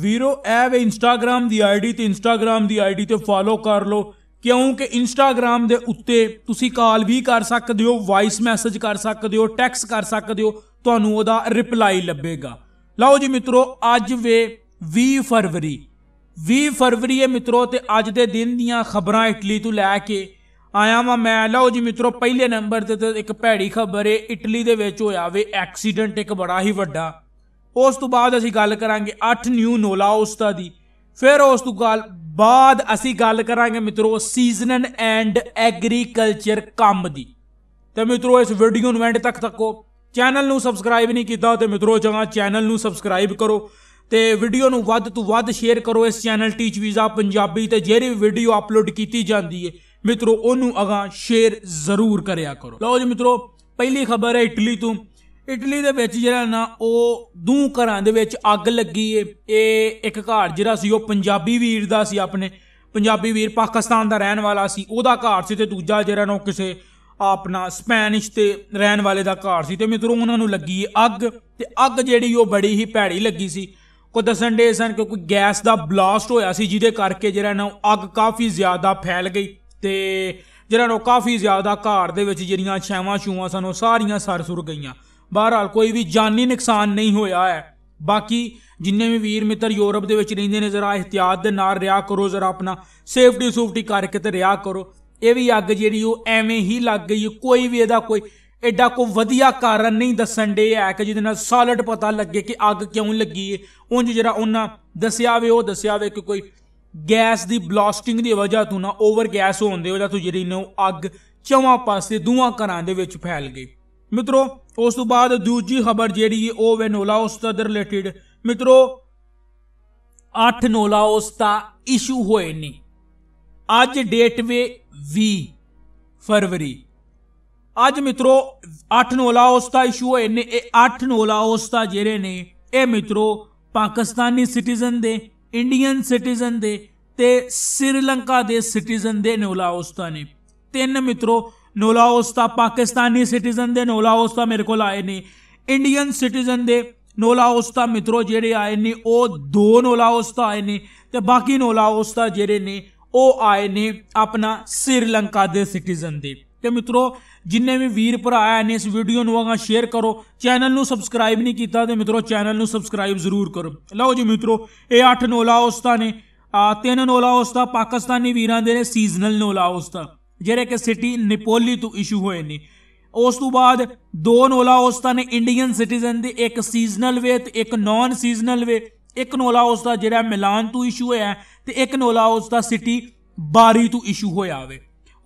ਵੀਰੋ ਐ ਵੇ ਇੰਸਟਾਗ੍ਰam ਦੀ ਆਈਡੀ ਤੇ ਇੰਸਟਾਗ੍ਰam ਦੀ ਆਈਡੀ ਤੇ ਫਾਲੋ ਕਰ ਲੋ ਕਿਉਂਕਿ ਇੰਸਟਾਗ੍ਰam ਦੇ ਉੱਤੇ ਤੁਸੀਂ ਕਾਲ ਵੀ ਕਰ ਸਕਦੇ ਹੋ ਵਾਇਸ ਮੈਸੇਜ ਕਰ ਸਕਦੇ ਹੋ ਟੈਕਸ ਕਰ ਸਕਦੇ ਹੋ ਤੁਹਾਨੂੰ ਉਹਦਾ ਰਿਪਲਾਈ ਲੱਭੇਗਾ ਲਓ ਜੀ ਮਿੱਤਰੋ ਅੱਜ ਵੇ 20 ਫਰਵਰੀ 20 ਫਰਵਰੀ ਹੈ ਮਿੱਤਰੋ ਤੇ ਅੱਜ ਦੇ ਦਿਨ ਦੀਆਂ ਖਬਰਾਂ ਇਟਲੀ ਤੋਂ ਲੈ ਕੇ ਆਇਆ ਵਾਂ ਮੈਂ ਲਓ ਜੀ ਮਿੱਤਰੋ ਪਹਿਲੇ ਨੰਬਰ ਤੇ ਇੱਕ ਭੈੜੀ ਖਬਰ ਹੈ ਇਟਲੀ ਦੇ ਵਿੱਚ ਹੋਇਆ ਵੇ ਐਕਸੀਡੈਂਟ ਇੱਕ ਬੜਾ ਹੀ ਵੱਡਾ ਉਸ ਤੋਂ ਬਾਅਦ ਅਸੀਂ ਗੱਲ ਕਰਾਂਗੇ 8 ਨਿਊ ਨੋਲਾ ਉਸਤਾ ਦੀ ਫਿਰ ਉਸ ਤੋਂ ਬਾਅਦ ਅਸੀਂ ਗੱਲ ਕਰਾਂਗੇ ਮਿੱਤਰੋ ਸੀਜ਼ਨਲ ਐਂਡ ਐਗਰੀਕਲਚਰ ਕੰਮ ਦੀ ਤੇ ਮਿੱਤਰੋ ਇਸ ਵੀਡੀਓ ਨੂੰ ਐਂਡ ਤੱਕ ਤੱਕੋ ਚੈਨਲ ਨੂੰ ਸਬਸਕ੍ਰਾਈਬ ਨਹੀਂ ਕੀਤਾ ਤੇ ਮਿੱਤਰੋ ਜਗਾ ਚੈਨਲ ਨੂੰ ਸਬਸਕ੍ਰਾਈਬ ਕਰੋ ਤੇ ਵੀਡੀਓ ਨੂੰ ਵੱਧ ਤੋਂ ਵੱਧ ਸ਼ੇਅਰ ਕਰੋ ਇਸ ਚੈਨਲ ਟੀਚ ਵੀਜ਼ਾ ਪੰਜਾਬੀ ਤੇ ਜਿਹੜੀ ਵੀ ਵੀਡੀਓ ਅਪਲੋਡ ਕੀਤੀ ਜਾਂਦੀ ਹੈ ਮਿੱਤਰੋ ਉਹਨੂੰ ਅਗਾ ਸ਼ੇਅਰ ਜ਼ਰੂਰ ਕਰਿਆ ਕਰੋ ਲਓ ਜੀ ਮਿੱਤਰੋ ਪਹਿਲੀ ਖਬਰ ਹੈ ਇਟਲੀ ਤੋਂ ਇਟਲੀ ਦੇ ਵਿੱਚ ਜਿਹੜਾ ਨਾ ਉਹ ਦੂ ਘਰਾਂ ਦੇ ਵਿੱਚ ਅੱਗ ਲੱਗੀ ਏ ਇਹ ਇੱਕ ਘਰ ਜਿਹੜਾ ਸੀ ਉਹ ਪੰਜਾਬੀ ਵੀਰ ਦਾ ਸੀ ਆਪਣੇ ਪੰਜਾਬੀ ਵੀਰ ਪਾਕਿਸਤਾਨ ਦਾ ਰਹਿਣ ਵਾਲਾ ਸੀ ਉਹਦਾ ਘਰ ਸੀ ਤੇ ਦੂਜਾ ਜਿਹੜਾ ਨਾ ਕਿਸੇ ਆਪਣਾ ਸਪੈਨਿਸ਼ ਤੇ ਰਹਿਣ ਵਾਲੇ ਦਾ ਘਰ ਸੀ ਤੇ ਮਿੱਤਰੋ ਉਹਨਾਂ ਨੂੰ ਲੱਗੀ ਅੱਗ ਤੇ ਅੱਗ ਜਿਹੜੀ ਉਹ ਬੜੀ ਹੀ ਭੈੜੀ ਲੱਗੀ ਸੀ ਕੋ ਦੱਸਣ ਦੇ ਸਨ ਕਿ ਕੋਈ ਗੈਸ ਦਾ ਬਲਾਸਟ ਹੋਇਆ ਸੀ ਜਿਹਦੇ ਕਰਕੇ ਜਿਹੜਾ ਨਾ ਅੱਗ ਕਾਫੀ ਜ਼ਿਆਦਾ ਫੈਲ ਗਈ ਤੇ ਜਿਹੜਾ ਨਾ ਕਾਫੀ ਜ਼ਿਆਦਾ ਘਰ ਦੇ ਵਿੱਚ ਜਿਹੜੀਆਂ ਛਾਵਾਂ ਛੂਆਂ ਸਨ ਉਹ ਸਾਰੀਆਂ ਸਰ ਸੁਰ ਗਈਆਂ ਬਹਰਾਲ ਕੋਈ ਵੀ ਜਾਨੀ ਨੁਕਸਾਨ ਨਹੀਂ ਹੋਇਆ ਹੈ ਬਾਕੀ ਜਿੰਨੇ ਵੀ ਵੀਰ ਮਿੱਤਰ ਯੂਰਪ ਦੇ ਵਿੱਚ ਰਹਿੰਦੇ ਨੇ ਜ਼ਰਾ ਇhtiyat ਦੇ ਨਾਲ ਰਿਹਾ ਕਰੋ ਜ਼ਰਾ ਆਪਣਾ ਸੇਫਟੀ ਸੂਫਟੀ ਕਰਕੇ ਤੇ ਰਿਹਾ ਕਰੋ ਇਹ ਵੀ ਅੱਗ ਜਿਹੜੀ ਉਹ ਐਵੇਂ ਹੀ ਲੱਗ ਗਈ ਕੋਈ ਵੀ ਇਹਦਾ ਕੋਈ ਐਡਾ ਕੋ ਵਧੀਆ ਕਾਰਨ ਨਹੀਂ ਦੱਸਣ ਦੇ ਐ ਕਿ ਜਿਹਦੇ ਨਾਲ ਸਾਲਿਡ ਪਤਾ ਲੱਗੇ ਕਿ ਅੱਗ ਕਿਉਂ ਲੱਗੀ ਹੈ ਉਂਝ ਜਿਹੜਾ ਉਹਨਾਂ ਦੱਸਿਆ ਵੇ ਉਹ ਦੱਸਿਆ ਵੇ ਕਿ ਕੋਈ ਗੈਸ ਦੀ ਬਲਾਸਟਿੰਗ ਦੀ ਵਜ੍ਹਾ ਤੋਂ ਨਾ ਓਵਰ ਗੈਸ ਹੋਣ ਦੇ ਵਜ੍ਹਾ ਤੋਂ ਜਿਹੜੀ ਨੇ ਉਹ ਅੱਗ ਚਵਾਂ ਪਾਸੇ ਦੂਆਂ ਘਰਾਂ ਦੇ ਵਿੱਚ ਫੈਲ ਗਈ ਮਿੱਤਰੋ ਉਸ ਤੋਂ ਬਾਅਦ ਦੂਜੀ ਖਬਰ ਜਿਹੜੀ ਉਹ ਵੈਨੋਲਾਓਸ ਦਾ ਰਿਲੇਟਡ ਮਿੱਤਰੋ 8 ਨੋਲਾ ਉਸ ਦਾ ਇਸ਼ੂ ਹੋਏ ਨੇ ਅੱਜ ਡੇਟ ਵੇ 20 ਫਰਵਰੀ ਅੱਜ ਮਿੱਤਰੋ 8 ਨੋਲਾ ਉਸ ਦਾ ਇਸ਼ੂ ਹੋਏ ਨੇ ਇਹ 8 ਨੋਲਾ ਉਸ ਦਾ ਜਿਹੜੇ ਨੇ ਇਹ ਮਿੱਤਰੋ ਪਾਕਿਸਤਾਨੀ ਸਿਟੀਜ਼ਨ ਦੇ ਇੰਡੀਅਨ ਸਿਟੀਜ਼ਨ ਦੇ ਤੇ ਸ੍ਰੀਲੰਕਾ ਦੇ ਸਿਟੀਜ਼ਨ ਦੇ ਨੋਲਾ ਉਸ ਦਾ ਨੇ ਤਿੰਨ ਮਿੱਤਰੋ ਨੋਲਾ ਉਸਤਾ ਪਾਕਿਸਤਾਨੀ ਸਿਟੀਜ਼ਨ ਦੇ ਨੋਲਾ ਉਸਤਾ ਮੇਰੇ ਕੋਲ ਆਏ ਨੇ ਇੰਡੀਅਨ ਸਿਟੀਜ਼ਨ ਦੇ ਨੋਲਾ ਉਸਤਾ ਮਿੱਤਰੋ ਜਿਹੜੇ ਆਏ ਨੇ ਉਹ ਦੋ ਨੋਲਾ ਉਸਤਾ ਆਏ ਨੇ ਤੇ ਬਾਕੀ ਨੋਲਾ ਉਸਤਾ ਜਿਹੜੇ ਨੇ ਉਹ ਆਏ ਨੇ ਆਪਣਾ ਸ੍ਰੀਲੰਕਾ ਦੇ ਸਿਟੀਜ਼ਨ ਦੇ ਤੇ ਮਿੱਤਰੋ ਜਿੰਨੇ ਵੀ ਵੀਰ ਭਰਾ ਆਏ ਨੇ ਇਸ ਵੀਡੀਓ ਨੂੰ ਆਗਾ ਸ਼ੇਅਰ ਕਰੋ ਚੈਨਲ ਨੂੰ ਸਬਸਕ੍ਰਾਈਬ ਨਹੀਂ ਕੀਤਾ ਤੇ ਮਿੱਤਰੋ ਚੈਨਲ ਨੂੰ ਸਬਸਕ੍ਰਾਈਬ ਜ਼ਰੂਰ ਕਰੋ ਲਓ ਜੀ ਮਿੱਤਰੋ ਇਹ ਅੱਠ ਨੋਲਾ ਉਸਤਾ ਨੇ ਤਿੰਨ ਨੋਲਾ ਉਸਤਾ ਪਾਕਿਸਤਾਨੀ ਵੀਰਾਂ ਦੇ ਨੇ ਸੀਜ਼ਨਲ ਨੋਲਾ ਉਸਤਾ ਜਿਹੜੇ ਕਿ ਸਿਟੀ ਨਿਪੋਲੀ ਤੋਂ ਇਸ਼ੂ ਹੋਏ ਨੇ ਉਸ ਤੋਂ ਬਾਅਦ ਦੋ ਨੋਲਾ ਦਾ ਨੇ ਇੰਡੀਅਨ ਸਿਟੀਜ਼ਨ ਦੀ ਇੱਕ ਸੀਜ਼ਨਲ ਵੇ ਤੇ ਇੱਕ ਨਾਨ ਸੀਜ਼ਨਲ ਵੇ ਇੱਕ ਨੋਲਾ ਦਾ ਜਿਹੜਾ ਮਿਲਾਨ ਤੋਂ ਇਸ਼ੂ ਹੋਇਆ ਤੇ ਇੱਕ ਨੋਲਾ ਦਾ ਸਿਟੀ ਬਾਰੀ ਤੋਂ ਇਸ਼ੂ ਹੋਇਆ ਵੇ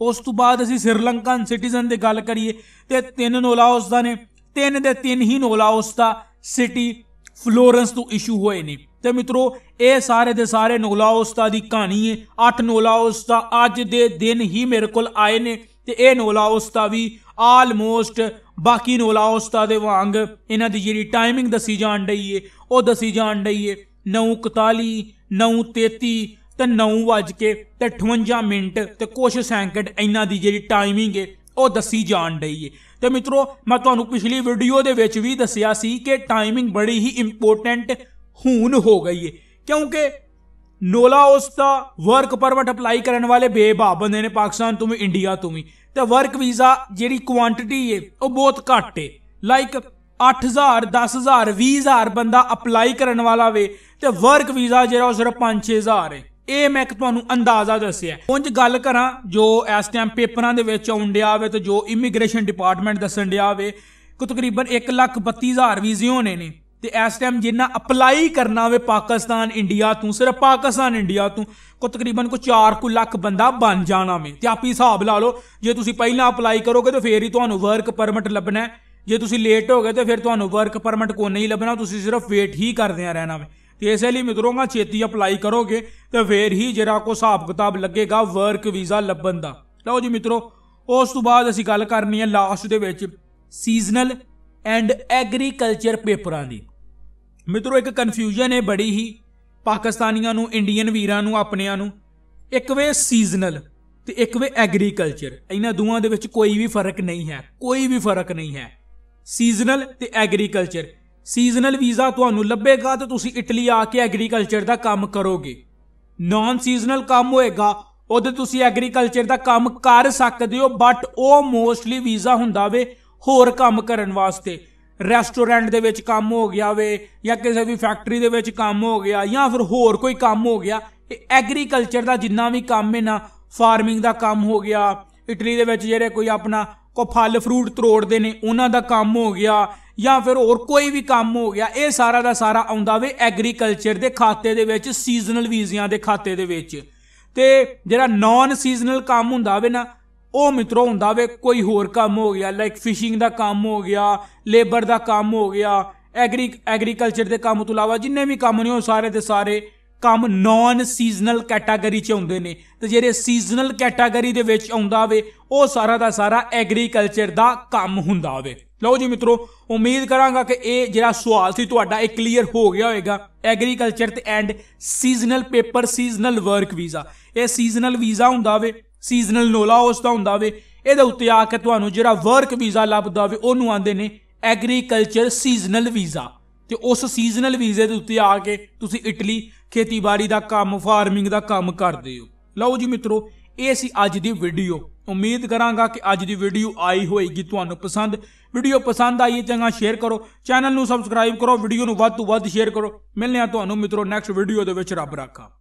ਉਸ ਤੋਂ ਬਾਅਦ ਅਸੀਂ ਸ੍ਰੀਲੰਕਨ ਸਿਟੀਜ਼ਨ ਦੀ ਗੱਲ ਕਰੀਏ ਤੇ ਤਿੰਨ ਨੋਲਾ ਦਾ ਨੇ ਤਿੰਨ ਦੇ ਤਿੰਨ ਹੀ ਨੋਲਾ ਦਾ ਸਿਟੀ ਫਲੋਰੈਂਸ ਤੋਂ ਇਸ਼ੂ ਹੋਏ ਨੇ ਤੇ ਮਿੱਤਰੋ ਇਹ ਸਾਰੇ ਦੇ ਸਾਰੇ ਨੋਲਾ ਉਸਤਾ ਦੀ ਕਹਾਣੀ ਹੈ ਅੱਠ ਨੋਲਾ ਉਸਤਾ ਅੱਜ ਦੇ ਦਿਨ ਹੀ ਮੇਰੇ ਕੋਲ ਆਏ ਨੇ ਤੇ ਇਹ ਨੋਲਾ ਉਸਤਾ ਵੀ ਆਲਮੋਸਟ ਬਾਕੀ ਨੋਲਾ ਉਸਤਾ ਦੇ ਵਾਂਗ ਇਹਨਾਂ ਦੀ ਜਿਹੜੀ ਟਾਈਮਿੰਗ ਦੱਸੀ ਜਾਣ ਢਈ ਏ ਉਹ ਦੱਸੀ ਜਾਣ ਢਈ ਏ 9:41 9:33 ਤੇ 9:00 ਵਜ ਕੇ ਤੇ 58 ਮਿੰਟ ਤੇ ਕੁਝ ਸੈਕਿੰਡ ਇਹਨਾਂ ਦੀ ਜਿਹੜੀ ਟਾਈਮਿੰਗ ਏ ਉਹ ਦੱਸੀ ਜਾਣ ਢਈ ਏ ਤੇ ਮਿੱਤਰੋ ਮੈਂ ਤੁਹਾਨੂੰ ਪਿਛਲੀ ਵੀਡੀਓ ਦੇ ਵਿੱਚ ਵੀ ਦੱਸਿਆ ਸੀ ਕਿ ਟਾਈਮਿੰਗ ਬੜੀ ਹੀ ਇੰਪੋਰਟੈਂਟ ਹੂਨ ਹੋ ਗਈ ਏ ਕਿਉਂਕਿ ਨੋਲਾ ਉਸ ਦਾ ਵਰਕ ਪਰਮਿਟ ਅਪਲਾਈ ਕਰਨ ਵਾਲੇ ਬੇਬਾਬ ਬੰਦੇ ਨੇ ਪਾਕਿਸਤਾਨ ਤੋਂ ਵੀ ਇੰਡੀਆ ਤੋਂ ਵੀ ਤੇ ਵਰਕ ਵੀਜ਼ਾ ਜਿਹੜੀ ਕੁਆਂਟੀਟੀ ਏ ਉਹ ਬਹੁਤ ਘੱਟ ਏ ਲਾਈਕ 8000 10000 20000 ਬੰਦਾ ਅਪਲਾਈ ਕਰਨ ਵਾਲਾ ਵੇ ਤੇ ਵਰਕ ਵੀਜ਼ਾ ਜਿਹੜਾ ਉਹ ਸਿਰਫ 5-6000 ਏ ਇਹ ਮੈਂ ਇੱਕ ਤੁਹਾਨੂੰ ਅੰਦਾਜ਼ਾ ਦੱਸਿਆ ਉਂਝ ਗੱਲ ਕਰਾਂ ਜੋ ਇਸ ਟਾਈਮ ਪੇਪਰਾਂ ਦੇ ਵਿੱਚ ਆਉਣ ਡਿਆ ਵੇ ਤੇ ਜੋ ਇਮੀਗ੍ਰੇਸ਼ਨ ਡਿਪਾਰਟਮੈਂਟ ਦੱਸਣ ਡਿਆ ਵੇ ਕੋ ਤਕਰੀਬਨ 1 ਲੱਖ 32000 ਵੀਜ਼ੇ ਹੋਣੇ ਨੇ ਤੇ ਇਸ ਟਾਈਮ ਜਿੰਨਾ ਅਪਲਾਈ ਕਰਨਾ ਹੋਵੇ ਪਾਕਿਸਤਾਨ ਇੰਡੀਆ ਤੋਂ ਸਿਰਫ ਪਾਕਿਸਤਾਨ ਇੰਡੀਆ ਤੋਂ ਕੋ ਤਕਰੀਬਨ ਕੋ 4 ਕੁ ਲੱਖ ਬੰਦਾ ਬਣ ਜਾਣਾ ਵੇ ਤੇ ਆਪੀ ਹਿਸਾਬ ਲਾ ਲਓ ਜੇ ਤੁਸੀਂ ਪਹਿਲਾਂ ਅਪਲਾਈ ਕਰੋਗੇ ਤਾਂ ਫੇਰ ਹੀ ਤੁਹਾਨੂੰ ਵਰਕ ਪਰਮਿਟ ਲੱਭਣਾ ਹੈ ਜੇ ਤੁਸੀਂ ਲੇਟ ਹੋ ਗਏ ਤਾਂ ਫਿਰ ਤੁਹਾਨੂੰ ਵਰਕ ਪਰਮਿਟ ਕੋ ਨਹੀਂ ਲੱਭਣਾ ਤੁਸੀਂ ਸਿਰਫ ਵੇਟ ਹੀ ਕਰਦੇ ਆ ਰਹਿਣਾ ਵੇ ਤੇ ਇਸੇ ਲਈ ਮਿੱਤਰੋਗਾ ਛੇਤੀ ਅਪਲਾਈ ਕਰੋਗੇ ਤਾਂ ਫੇਰ ਹੀ ਜਿਹੜਾ ਕੋ ਹਿਸਾਬ ਕਿਤਾਬ ਲੱਗੇਗਾ ਵਰਕ ਵੀਜ਼ਾ ਲੱਭਣ ਦਾ ਲਓ ਜੀ ਮਿੱਤਰੋ ਉਸ ਤੋਂ ਬਾਅਦ ਅਸੀਂ ਗੱਲ ਕਰਨੀ ਹੈ ਲਾਸਟ ਦੇ ਵਿੱਚ ਸੀਜ਼ਨਲ ਐਂਡ ਐਗਰੀਕਲਚਰ ਪੇਪਰਾਂ ਦੀ ਮਿੱਤਰੋ ਇੱਕ ਕਨਫਿਊਜ਼ਨ ਹੈ ਬੜੀ ਹੀ ਪਾਕਿਸਤਾਨੀਆਂ ਨੂੰ ਇੰਡੀਅਨ ਵੀਰਾਂ ਨੂੰ ਆਪਣਿਆਂ ਨੂੰ ਇੱਕ ਵੇ ਸੀਜ਼ਨਲ ਤੇ ਇੱਕ ਵੇ ਐਗਰੀਕਲਚਰ ਇਹਨਾਂ ਦੋਵਾਂ ਦੇ ਵਿੱਚ ਕੋਈ ਵੀ ਫਰਕ ਨਹੀਂ ਹੈ ਕੋਈ ਵੀ ਫਰਕ ਨਹੀਂ ਹੈ ਸੀਜ਼ਨਲ ਤੇ ਐਗਰੀਕਲਚਰ ਸੀਜ਼ਨਲ ਵੀਜ਼ਾ ਤੁਹਾਨੂੰ ਲੱਭੇਗਾ ਤੇ ਤੁਸੀਂ ਇਟਲੀ ਆ ਕੇ ਐਗਰੀਕਲਚਰ ਦਾ ਕੰਮ ਕਰੋਗੇ ਨਾਨ ਸੀਜ਼ਨਲ ਕੰਮ ਹੋਏਗਾ ਉਹਦੇ ਤੁਸੀਂ ਐਗਰੀਕਲਚਰ ਦਾ ਕੰਮ ਕਰ ਸਕਦੇ ਹੋ ਬਟ ਉਹ ਮੋਸਟਲੀ ਵੀਜ਼ਾ ਹੁੰਦਾ ਵੇ ਹੋਰ ਕੰਮ ਕਰਨ ਵਾਸਤੇ ਰੈਸਟੋਰੈਂਟ ਦੇ ਵਿੱਚ ਕੰਮ ਹੋ ਗਿਆ ਵੇ ਜਾਂ ਕਿਸੇ ਵੀ ਫੈਕਟਰੀ ਦੇ ਵਿੱਚ ਕੰਮ ਹੋ ਗਿਆ ਜਾਂ ਫਿਰ ਹੋਰ ਕੋਈ ਕੰਮ ਹੋ ਗਿਆ ਇਹ ਐਗਰੀਕਲਚਰ ਦਾ ਜਿੰਨਾ ਵੀ ਕੰਮ ਹੈ ਨਾ ਫਾਰਮਿੰਗ ਦਾ ਕੰਮ ਹੋ ਗਿਆ ਇਟਲੀ ਦੇ ਵਿੱਚ ਜਿਹੜੇ ਕੋਈ ਆਪਣਾ ਕੋ ਫਲ ਫਰੂਟ ਤਰੋੜਦੇ ਨੇ ਉਹਨਾਂ ਦਾ ਕੰਮ ਹੋ ਗਿਆ ਜਾਂ ਫਿਰ ਹੋਰ ਕੋਈ ਵੀ ਕੰਮ ਹੋ ਗਿਆ ਇਹ ਸਾਰਾ ਦਾ ਸਾਰਾ ਆਉਂਦਾ ਵੇ ਐਗਰੀਕਲਚਰ ਦੇ ਖਾਤੇ ਦੇ ਵਿੱਚ ਸੀਜ਼ਨਲ ਵੀਜ਼ਿਆਂ ਦੇ ਖਾਤੇ ਦੇ ਵਿੱਚ ਤੇ ਜਿਹੜਾ ਨਾਨ ਸੀਜ਼ਨਲ ਕੰਮ ਹੁੰਦਾ ਵੇ ਨਾ ਉਹ ਮਿੱਤਰੋ ਹੁੰਦਾ ਵੇ ਕੋਈ ਹੋਰ ਕੰਮ ਹੋ ਗਿਆ ਲਾਈਕ ਫਿਸ਼ਿੰਗ ਦਾ ਕੰਮ ਹੋ ਗਿਆ ਲੇਬਰ ਦਾ ਕੰਮ ਹੋ ਗਿਆ ਐਗਰੀ ਐਗਰੀਕਲਚਰ ਦੇ ਕੰਮ ਤੋਂ ਇਲਾਵਾ ਜਿੰਨੇ ਵੀ ਕੰਮ ਨੇ ਉਹ ਸਾਰੇ ਦੇ ਸਾਰੇ ਕੰਮ ਨਾਨ ਸੀਜ਼ਨਲ ਕੈਟਾਗਰੀ 'ਚ ਆਉਂਦੇ ਨੇ ਤੇ ਜਿਹੜੇ ਸੀਜ਼ਨਲ ਕੈਟਾਗਰੀ ਦੇ ਵਿੱਚ ਆਉਂਦਾ ਵੇ ਉਹ ਸਾਰਾ ਦਾ ਸਾਰਾ ਐਗਰੀਕਲਚਰ ਦਾ ਕੰਮ ਹੁੰਦਾ ਵੇ ਲਓ ਜੀ ਮਿੱਤਰੋ ਉਮੀਦ ਕਰਾਂਗਾ ਕਿ ਇਹ ਜਿਹੜਾ ਸਵਾਲ ਸੀ ਤੁਹਾਡਾ ਇਹ ਕਲੀਅਰ ਹੋ ਗਿਆ ਹੋਵੇਗਾ ਐਗਰੀਕਲਚਰ ਤੇ and seasonal paper seasonal work visa ਇਹ ਸੀਜ਼ਨਲ ਵੀਜ਼ਾ ਹੁੰਦਾ ਵੇ ਸੀਜ਼ਨਲ ਨੋਲਾ ਉਸ ਦਾ ਹੁੰਦਾ ਵੇ ਇਹਦੇ ਉੱਤੇ ਆ ਕੇ ਤੁਹਾਨੂੰ ਜਿਹੜਾ ਵਰਕ ਵੀਜ਼ਾ ਲੱਭਦਾ ਵੇ ਉਹਨੂੰ ਆਂਦੇ ਨੇ ਐਗਰੀਕਲਚਰ ਸੀਜ਼ਨਲ ਵੀਜ਼ਾ ਤੇ ਉਸ ਸੀਜ਼ਨਲ ਵੀਜ਼ੇ ਦੇ ਉੱਤੇ ਆ ਕੇ ਤੁਸੀਂ ਇਟਲੀ ਖੇਤੀਬਾੜੀ ਦਾ ਕੰਮ ਫਾਰਮਿੰਗ ਦਾ ਕੰਮ ਕਰਦੇ ਹੋ ਲਓ ਜੀ ਮਿੱਤਰੋ ਇਹ ਸੀ ਅੱਜ ਦੀ ਵੀਡੀਓ ਉਮੀਦ ਕਰਾਂਗਾ ਕਿ ਅੱਜ ਦੀ ਵੀਡੀਓ ਆਈ ਹੋਏਗੀ ਤੁਹਾਨੂੰ ਪਸੰਦ ਵੀਡੀਓ ਪਸੰਦ ਆਈ ਚੰਗਾ ਸ਼ੇਅਰ ਕਰੋ ਚੈਨਲ ਨੂੰ ਸਬਸਕ੍ਰਾਈਬ ਕਰੋ ਵੀਡੀਓ ਨੂੰ ਵੱਧ ਤੋਂ ਵੱਧ ਸ਼ੇਅਰ ਕਰੋ ਮਿਲਨੇ ਆ ਤੁਹਾਨੂੰ ਮਿੱਤਰੋ ਨੈਕਸਟ ਵੀਡੀਓ ਦੇ ਵਿੱਚ ਰੱਬ ਰਾਖਾ